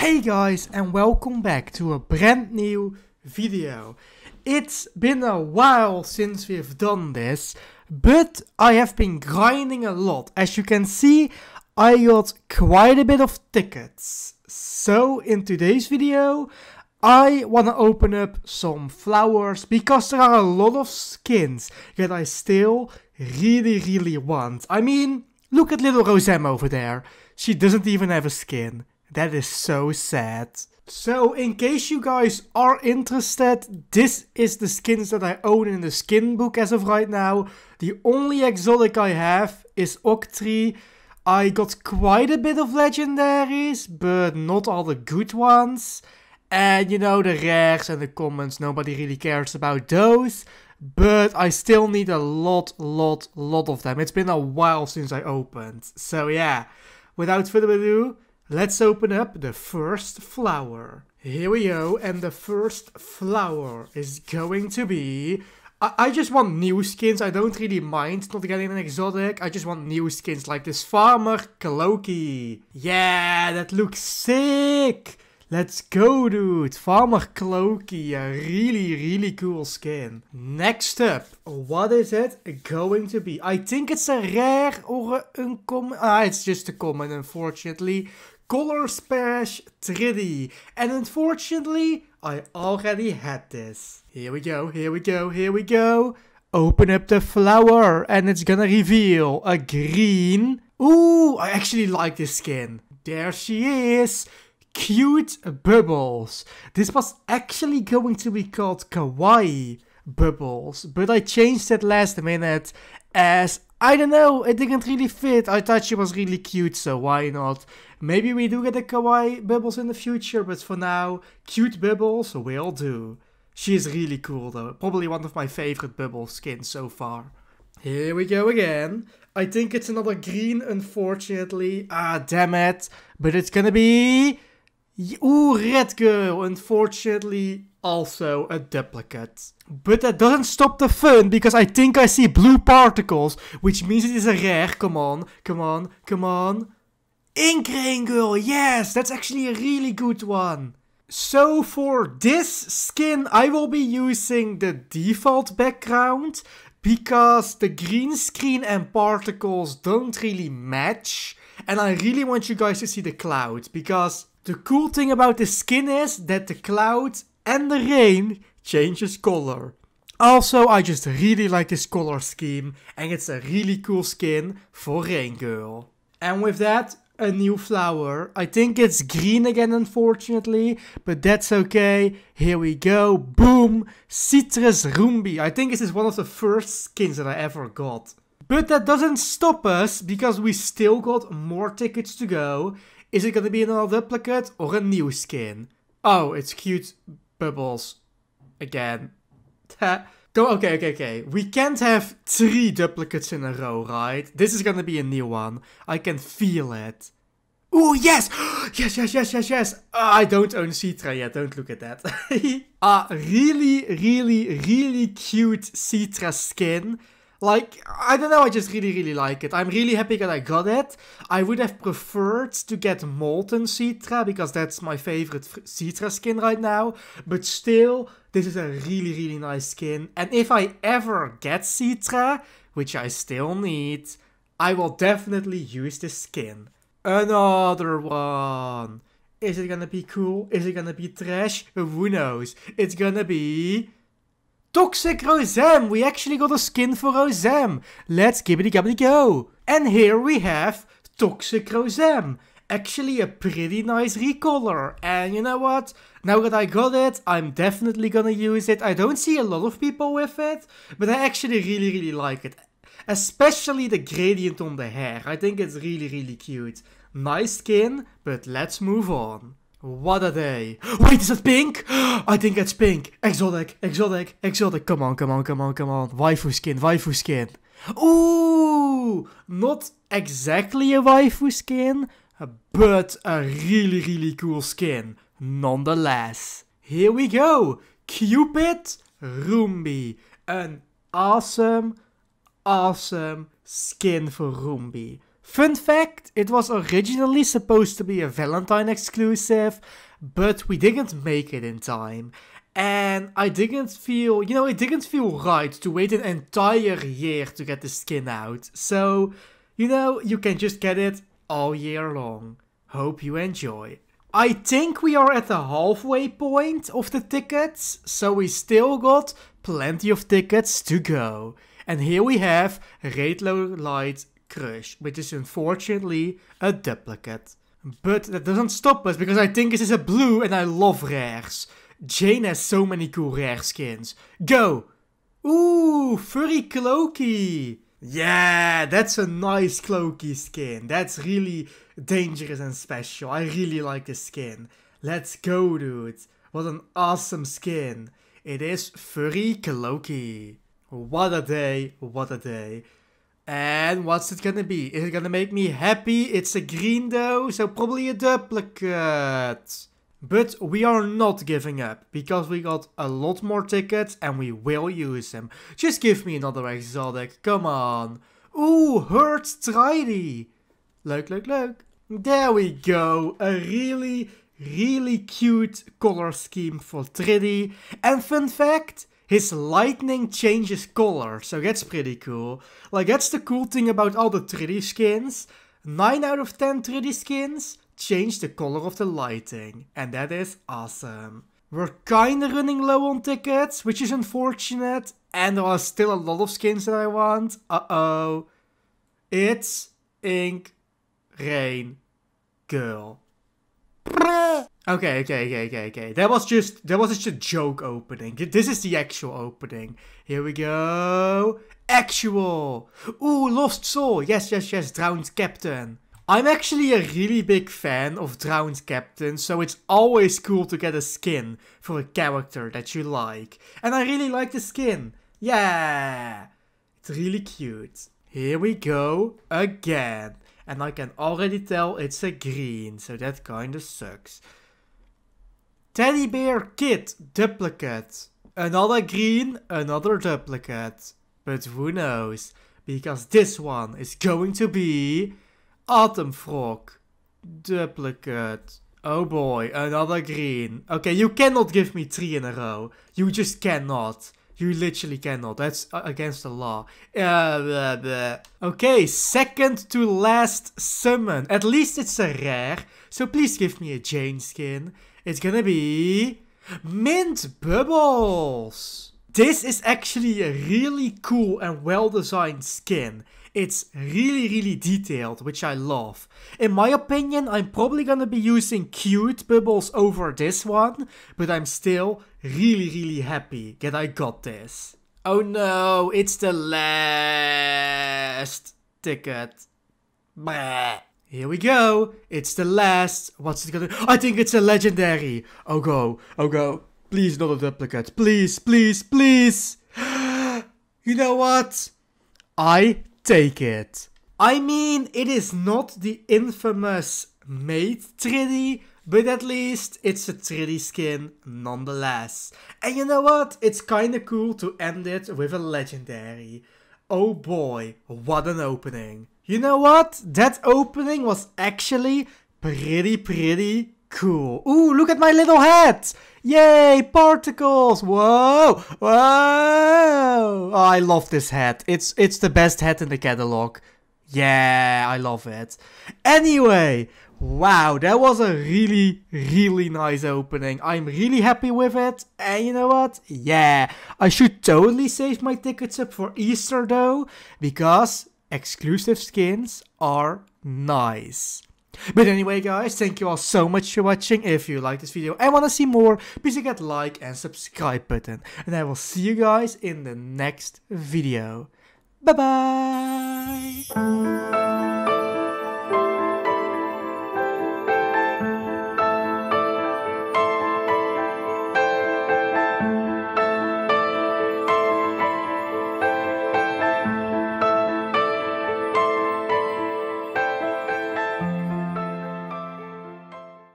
Hey guys and welcome back to a brand new video. It's been a while since we've done this, but I have been grinding a lot. As you can see, I got quite a bit of tickets. So in today's video, I want to open up some flowers because there are a lot of skins that I still really really want. I mean, look at little Rosem over there. She doesn't even have a skin. That is so sad. So in case you guys are interested, this is the skins that I own in the skin book as of right now. The only exotic I have is Octree. I got quite a bit of legendaries, but not all the good ones. And you know, the rares and the commons, nobody really cares about those. But I still need a lot, lot, lot of them. It's been a while since I opened. So yeah, without further ado, Let's open up the first flower. Here we go, and the first flower is going to be... I, I just want new skins, I don't really mind not getting an exotic, I just want new skins like this farmer Cloaky. Yeah, that looks sick! Let's go, dude. Farmer Cloaky, a really, really cool skin. Next up, what is it going to be? I think it's a rare or a uncommon. Ah, it's just a common, unfortunately. Color Splash 3D. And unfortunately, I already had this. Here we go, here we go, here we go. Open up the flower and it's gonna reveal a green. Ooh, I actually like this skin. There she is. Cute Bubbles. This was actually going to be called Kawaii Bubbles, but I changed it last minute as I don't know, it didn't really fit. I thought she was really cute, so why not Maybe we do get the kawaii Bubbles in the future, but for now, cute Bubbles will do. She is really cool though, probably one of my favorite Bubble skins so far. Here we go again. I think it's another green, unfortunately. Ah, damn it. But it's gonna be... Ooh, Red Girl, unfortunately also a duplicate. But that doesn't stop the fun, because I think I see blue particles, which means it is a rare. Come on, come on, come on. Inkrane Girl, yes, that's actually a really good one. So for this skin, I will be using the default background because the green screen and particles don't really match. And I really want you guys to see the cloud because the cool thing about this skin is that the cloud and the rain changes color. Also, I just really like this color scheme and it's a really cool skin for Rain Girl. And with that, a new flower. I think it's green again, unfortunately, but that's okay. Here we go. Boom! Citrus Rumbi. I think this is one of the first skins that I ever got. But that doesn't stop us, because we still got more tickets to go. Is it gonna be another duplicate or a new skin? Oh, it's cute bubbles. Again okay, okay, okay. We can't have three duplicates in a row, right? This is gonna be a new one. I can feel it. Oh yes! yes, yes, yes, yes, yes! Uh, I don't own Citra yet, don't look at that. A uh, really, really, really cute Citra skin. Like, I don't know, I just really, really like it. I'm really happy that I got it. I would have preferred to get Molten Citra, because that's my favorite Citra skin right now. But still, this is a really, really nice skin. And if I ever get Citra, which I still need, I will definitely use this skin. Another one! Is it gonna be cool? Is it gonna be trash? Who knows? It's gonna be... Toxic Rosem, We actually got a skin for Rosem. Let's gibbity gabbity go! And here we have Toxic Rosem. Actually a pretty nice recolor. And you know what? Now that I got it, I'm definitely gonna use it. I don't see a lot of people with it, but I actually really really like it. Especially the gradient on the hair. I think it's really really cute. Nice skin, but let's move on. What a day. Wait, is dat pink? I think it's pink. Exotic, exotic, exotic. Come on, come on, come on, come on. Waifu skin, waifu skin. Ooh, not exactly a waifu skin, but a really, really cool skin. Nonetheless. Here we go. Cupid Roombi. An awesome, awesome skin for Roombi. Fun fact, it was originally supposed to be a Valentine exclusive, but we didn't make it in time. And I didn't feel, you know, it didn't feel right to wait an entire year to get the skin out. So, you know, you can just get it all year long. Hope you enjoy. I think we are at the halfway point of the tickets, so we still got plenty of tickets to go. And here we have Raidlow Light Crush, which is unfortunately a duplicate. But that doesn't stop us, because I think this is a blue and I love rares. Jane has so many cool rare skins. Go! Ooh, Furry Cloaky! Yeah, that's a nice Cloaky skin. That's really dangerous and special. I really like this skin. Let's go, dude. What an awesome skin. It is Furry Cloaky. What a day, what a day. And what's it gonna be? Is it gonna make me happy? It's a green though, so probably a duplicate. But we are not giving up, because we got a lot more tickets and we will use them. Just give me another exotic, come on. Ooh, Hurt Tridey. Look, look, look. There we go, a really, really cute color scheme for Triddy. And fun fact, his lightning changes color, so that's pretty cool. Like, that's the cool thing about all the 3D skins. 9 out of 10 3D skins change the color of the lighting, and that is awesome. We're kinda running low on tickets, which is unfortunate, and there are still a lot of skins that I want. Uh-oh. It's Ink Rain Girl. Okay, okay, okay, okay, okay. That was just that was just a joke opening. This is the actual opening. Here we go. Actual. Ooh, Lost Soul. Yes, yes, yes. Drowned Captain. I'm actually a really big fan of Drowned Captain, so it's always cool to get a skin for a character that you like. And I really like the skin. Yeah. It's really cute. Here we go again. And I can already tell it's a green, so that kinda sucks. Teddy Bear Kid duplicate. Another green, another duplicate. But who knows, because this one is going to be Autumn Frog. Duplicate. Oh boy, another green. Okay, you cannot give me three in a row. You just cannot. You literally cannot. That's against the law. Uh, blah, blah. Okay, second to last summon. At least it's a rare. So please give me a Jane skin. It's gonna be mint bubbles. This is actually a really cool and well designed skin. It's really really detailed, which I love. In my opinion, I'm probably gonna be using cute bubbles over this one, but I'm still really really happy that I got this. Oh no, it's the last ticket. Bleh. Here we go. It's the last. What's it gonna? I think it's a legendary. Oh go, oh go. Please not a duplicate. Please, please, please. you know what? I take it. I mean, it is not the infamous mate Trinity, but at least it's a Trinity skin nonetheless. And you know what? It's kinda cool to end it with a legendary. Oh boy, what an opening. You know what? That opening was actually pretty, pretty cool. Ooh, look at my little hat! Yay, particles! Whoa! Whoa! Oh, I love this hat. It's, it's the best hat in the catalog. Yeah, I love it. Anyway, wow, that was a really, really nice opening. I'm really happy with it. And you know what? Yeah, I should totally save my tickets up for Easter though, because exclusive skins are nice. But anyway guys, thank you all so much for watching. If you like this video and want to see more, please hit that like and subscribe button. And I will see you guys in the next video. Bye bye!